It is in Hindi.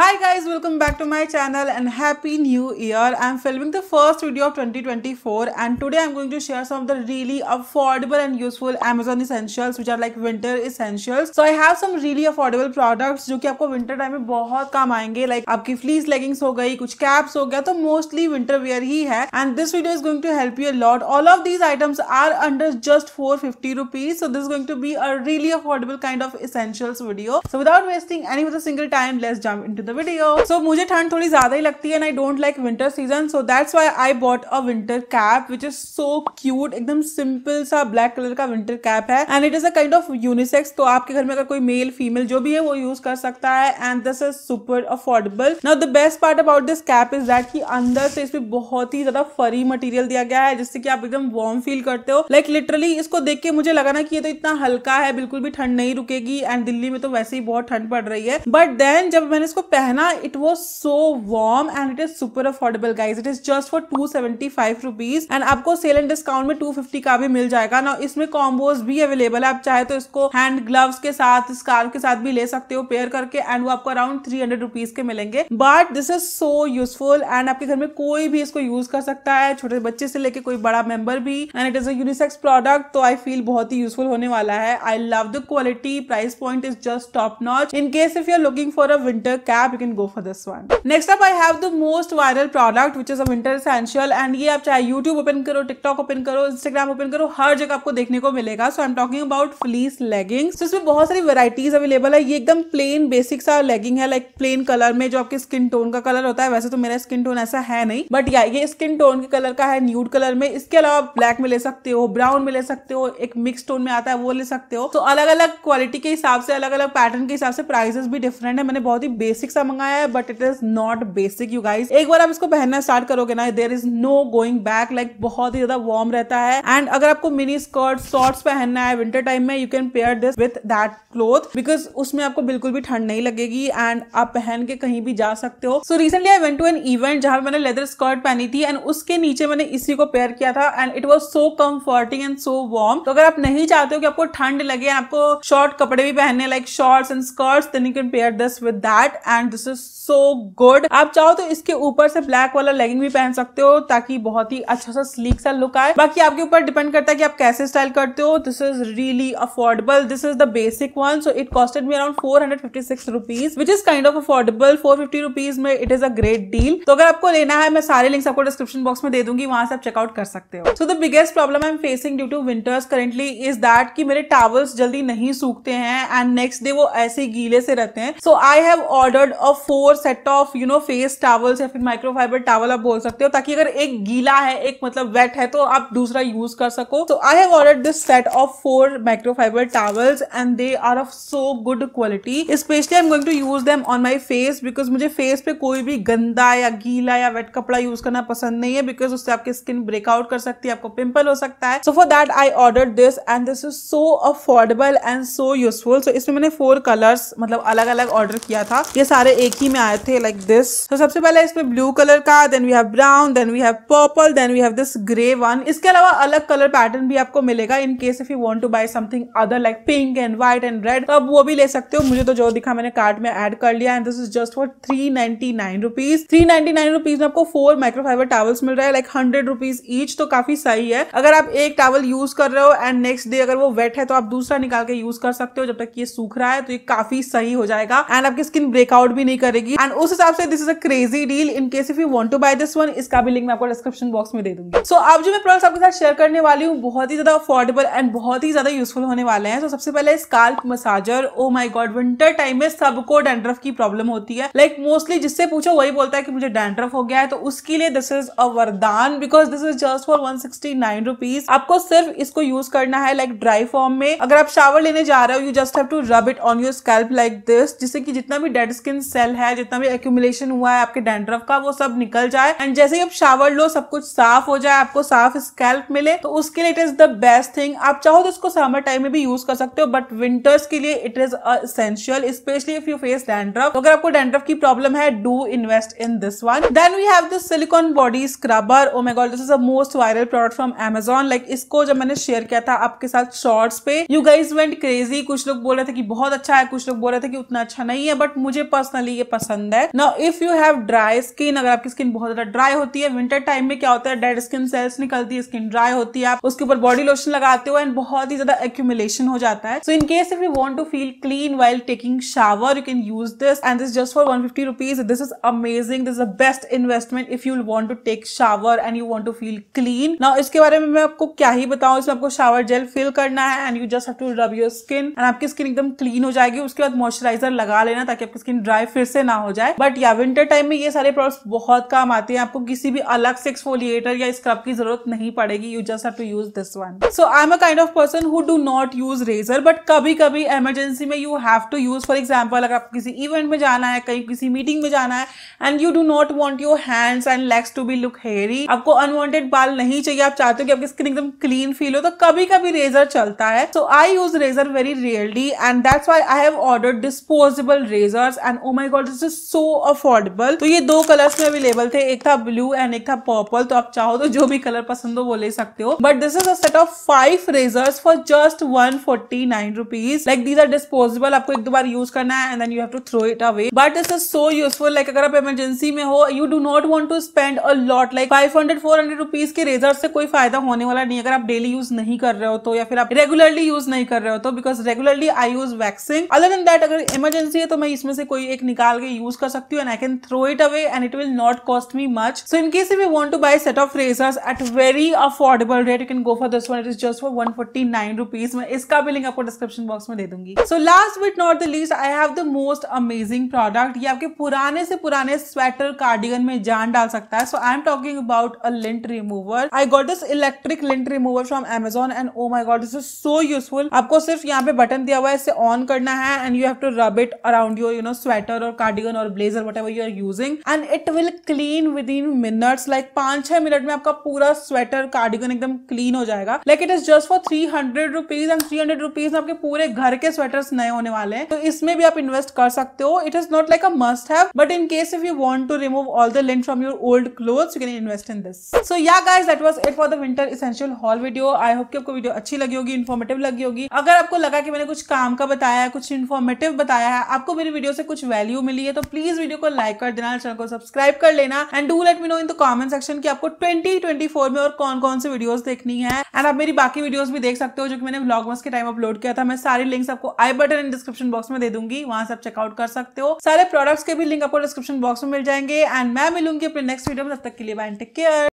Hi guys, welcome back to my channel and happy new year. I'm filming the first video of 2024 and today I'm going to share some of the really affordable and useful Amazon essentials which are like winter essentials. So I have some really affordable products जो कि आपको winter time में बहुत काम like आपकी fleece leggings हो गई कुछ caps so गया mostly winter wear ही है and this video is going to help you a lot. All of these items are under just 450 rupees so this is going to be a really affordable kind of essentials video. So without wasting any of the single time let's jump into the video so मुझे ठंड थोड़ी ज्यादा ही लगती है and I don't like winter season so that's why I bought a winter cap which is so cute एकदम सिंपल सा ब्लैक कलर का विंटर कैप है and it is a kind of unisex तो आपके घर में अगर कोई मेल फीमेल जो भी है वो यूज कर सकता है and this is super affordable now the best part about this cap is that की अंदर से इसमें बहुत ही ज्यादा फरी मटेरियल दिया गया है जिससे कि आप एकदम वार्म फील करते हो लाइक like, लिटरली इसको देख के मुझे लगा ना कि ये तो इतना हल्का है बिल्कुल भी ठंड नहीं रुकेगी एंड दिल्ली में तो वैसे ही बहुत ठंड पड़ रही है बट देन जब मैंने इसको पहना it was so warm and it is super affordable guys it is just for two seventy five rupees and आपको सेल एंड डिस्काउंट में टू फिफ्टी का भी मिल जाएगा ना इसमें कॉम्बोज भी अवेलेबल है आप चाहे तो इसको हैंड ग्लव्स के साथ स्कार्फ के साथ भी ले सकते हो पेयर करके एंड वो आपको अराउंड थ्री हंड्रेड रुपीज के मिलेंगे but this is so useful and आपके घर में कोई भी इसको यूज कर सकता है छोटे बच्चे से लेके कोई बड़ा मेंबर भी एंड इट इज अक्स प्रोडक्ट तो आई फील बहुत ही यूजफुल होने वाला है I love the quality price point is just top notch in case if you're looking for a winter cap lab, you can go for this one. Next up, I have the most viral product, which is a winter essential. And ये आप चाहे YouTube open करो, TikTok open करो, Instagram open करो, हर जगह आपको देखने को मिलेगा. So I'm talking about fleece leggings. तो इसमें बहुत सारी varieties available है. ये एकदम plain basic सा legging है, like plain color में जो आपके skin tone का color होता है. वैसे तो मेरा skin tone ऐसा है नहीं. But yeah, ये skin tone के color का है, nude color में. इसके अलावा ब्लैक में ले सकते हो, ब्राउन में ले सकते हो, एक मिक्स टोन में आता है वो ले सकते हो. तो अलग अलग क्वालिटी के हिसाब से अलग अलग पैटर्न के हिसाब से प्राइसेस भी डिफरेंट है मैंने बहुत ही बेसिक बेसिक सा मंगाया है but it is not basic you guys एक बार आप इसको पहनना स्टार्ट करोगे ना there is no going back like बहुत ही ज्यादा वार्म रहता है एंड अगर आपको मिनी स्कर्ट शॉर्ट्स पहनना है विंटर टाइम में you can pair this with that cloth because उसमें आपको बिल्कुल भी ठंड नहीं लगेगी एंड आप पहन के कहीं भी जा सकते हो so recently I went to an event जहां मैंने लेदर स्कर्ट पहनी थी एंड उसके नीचे मैंने इसी को पेयर किया था and it was so comforting and so warm तो अगर आप नहीं चाहते हो कि आपको ठंड लगे आपको शॉर्ट कपड़े भी पहनने like shorts and skirts then you can pair this with that and and this is so good आप चाहो तो इसके ऊपर से ब्लैक वाला लेगिंग भी पहन सकते हो ताकि बहुत ही अच्छा सा स्लीक सा लुक आए बाकी आपके ऊपर डिपेंड करता है कि आप कैसे स्टाइल करते हो this is really affordable this is the basic one so it costed me around four hundred fifty six rupees which is kind of affordable four fifty rupees में it is a great deal तो अगर आपको लेना है मैं सारे लिंक्स आपको डिस्क्रिप्शन बॉक्स में दे दूंगी वहां से आप चेकआउट कर सकते हो so the biggest problem I am facing due to winters currently is that कि मेरे टावल्स जल्दी नहीं सूखते हैं एंड नेक्स्ट डे वो ऐसे गीले से रहते हैं so I have order third a four set of you know face towels या फिर माइक्रोफाइबर टावल आप बोल सकते हो ताकि अगर एक गीला है एक मतलब वेट है तो आप दूसरा यूज कर सको तो I have order this set of four microfiber towels and they are of so good quality specially I am going to use them on my face because मुझे फेस पे कोई भी गंदा या गीला या वेट कपड़ा यूज करना पसंद नहीं है बिकॉज उससे आपकी स्किन ब्रेकआउट कर सकती है आपको पिंपल हो सकता है so for that I order this and this is so affordable and so useful so इसमें मैंने फोर कलर्स मतलब अलग अलग ऑर्डर किया था ये सारे सारे एक ही में आए थे लाइक दिस तो सबसे पहले इसमें ब्लू कलर का then we have brown then we have purple then we have this grey one इसके अलावा अलग कलर पैटर्न भी आपको मिलेगा in case if you want to buy something other like pink and white and red तो वो भी ले सकते हो मुझे तो जो दिखा मैंने कार्ड में एड कर लिया and this is just for three ninety nine rupees three ninety nine में आपको फोर माइक्रोफाइबर टावल्स मिल रहा है लाइक हंड्रेड रुपीज ईच तो काफी सही है अगर आप एक टावल यूज कर रहे हो एंड नेक्स्ट डे अगर वो वेट है तो आप दूसरा निकाल के यूज कर सकते हो जब तक ये सूख रहा है तो ये काफी सही हो जाएगा एंड आपकी स्किन ब्रेकआउट आउट भी नहीं करेगी एंड उस हिसाब से this is a crazy deal in case if you want to buy this one इसका भी लिंक मैं आपको डिस्क्रिप्शन बॉक्स में दे दूंगी सो so, अब जो मैं प्रोडक्ट आपके साथ शेयर करने वाली हूँ बहुत ही ज्यादा अफोर्डेबल एंड बहुत ही ज्यादा यूजफुल होने वाले हैं तो so, सबसे पहले scalp massager oh my god winter time में सबको डेंड्रफ की प्रॉब्लम होती है लाइक like, मोस्टली जिससे पूछो वही बोलता है कि मुझे डेंड्रफ हो गया है तो उसके लिए दिस इज अ वरदान because this is just for one sixty आपको सिर्फ इसको यूज करना है लाइक ड्राई फॉर्म में अगर आप शावर लेने जा रहे हो you just have to rub it on your scalp like this जिससे कि जितना भी डेड स्किन एक्यूमुलेशन सेल है जितना भी एक्यूमुलेशन हुआ है आपके डेंड्रफ का वो सब निकल जाए एंड जैसे ही आप शावर लो सब कुछ साफ हो जाए आपको साफ स्कैल्प मिले तो उसके लिए it is the best thing आप चाहो तो इसको समर टाइम में भी यूज कर सकते हो बट विंटर्स के लिए it is essential specially if you face dandruff अगर आपको डेंड्रफ की प्रॉब्लम है do invest in this one then we have this silicone body scrubber oh my god this is a most viral product from Amazon like इसको जब मैंने शेयर किया था आपके साथ शॉर्ट्स पे यू गाइज वेंट क्रेजी कुछ लोग बोल रहे थे कि बहुत अच्छा है कुछ लोग बोल रहे थे कि उतना अच्छा नहीं है बट मुझे पर्सन पर्सनली ये पसंद है ना if you have dry skin अगर आपकी स्किन बहुत ज्यादा ड्राई होती है विंटर टाइम में क्या होता है डेड स्किन सेल्स निकलती है स्किन ड्राई होती है आप उसके ऊपर बॉडी लोशन लगाते हो एंड बहुत ही ज्यादा एक्यूमुलेशन हो जाता है so in case if you want to feel clean while taking shower you can use this and this just for one fifty rupees this is amazing this is the best investment if you want to take shower and you want to feel clean ना इसके बारे में मैं आपको क्या ही बताऊँ इसमें आपको शावर जेल फिल करना है and you just have to rub your skin and आपकी स्किन एकदम क्लीन हो जाएगी उसके बाद मॉइस्चराइजर लगा लेना ताकि आपकी स्किन ड्राई फिर से ना हो जाए बट या विंटर टाइम में ये सारे प्रोडक्ट बहुत काम आते हैं आपको किसी भी अलग से एक्सफोलिएटर या स्क्रब की जरूरत नहीं पड़ेगी you just to use this one so I am a kind of person who do not use razor but कभी कभी इमरजेंसी में you have to use for example अगर आपको किसी इवेंट में जाना है कहीं किसी मीटिंग में जाना है and you do not want your hands and legs to be look hairy आपको अनवॉन्टेड बाल नहीं चाहिए आप चाहते हो कि आपकी स्किन एकदम क्लीन फील हो तो कभी कभी रेजर चलता है so I use razor very rarely and that's why I have order disposable razors and and oh my god is so affordable तो ये दो कलर्स में अवेलेबल थे एक था ब्लू एंड एक था पर्पल तो आप चाहो तो जो भी कलर पसंद हो वो ले सकते हो but this is at of five razors for just one forty nine rupees like these are disposable आपको एक दो बार यूज करना है and then you have to throw it away but this is so useful like अगर आप इमरजेंसी में हो you do not want to spend a lot like five hundred four hundred rupees के रेजर से कोई फायदा होने वाला नहीं अगर आप डेली यूज नहीं कर रहे हो तो या फिर आप रेगुलरली यूज नहीं कर रहे हो तो because regularly I use waxing other than that अगर इमरजेंसी है तो मैं इसमें से कोई एक निकाल के यूज कर सकती हूँ and I can throw it away and it will not cost me much so in case if you want to buy set of razors at very affordable rate you can go for this one it is just for one forty nine rupees मैं इसका बिलिंग आपको डिस्क्रिप्शन बॉक्स में दे दूंगी so last but not the least I have the most amazing product ये आपके पुराने से पुराने स्वेटर कार्डिगन में जान डाल सकता है so I am talking about a lint remover I got this electric lint remover from Amazon and oh my god this is so useful आपको सिर्फ यहाँ पे बटन दिया हुआ है इसे ऑन करना है and you have to rub it around your you know sweater sweater और कार्डिगन और blazer whatever you are using and it will clean within minutes like पांच छह मिनट में आपका पूरा स्वेटर कार्डिगन एकदम क्लीन हो जाएगा like it is just for three hundred rupees and three hundred rupees आपके पूरे घर के स्वेटर नए होने वाले हैं तो इसमें भी आप इन्वेस्ट कर सकते हो it is not like a must have but in case if you want to remove all the lint from your old cloth you can invest in this so ya guys that was it for the winter essential haul video I hope कि आपको वीडियो अच्छी लगी होगी इन्फॉर्मेटिव लगी होगी अगर आपको लगा कि मैंने कुछ काम का बताया कुछ इन्फॉर्मेटिव बताया है आपको मेरी वीडियो से कुछ वैल्यू मिली है तो प्लीज वीडियो को लाइक कर देना चैनल को सब्सक्राइब कर लेना and do let me know in the comment section की आपको 2024 में और कौन कौन से वीडियोस देखनी है एंड आप मेरी बाकी वीडियोस भी देख सकते हो जो कि मैंने ब्लॉग के टाइम अपलोड किया था मैं सारी लिंक्स आपको I button in description box में दे दूंगी वहां से आप चेकआउट कर सकते हो सारे प्रोडक्ट्स के भी लिंक आपको डिस्क्रिप्शन बॉक्स में मिल जाएंगे एंड मैं मिलूंगी अपने नेक्स्ट वीडियो में तब तक के लिए बाय टेक केयर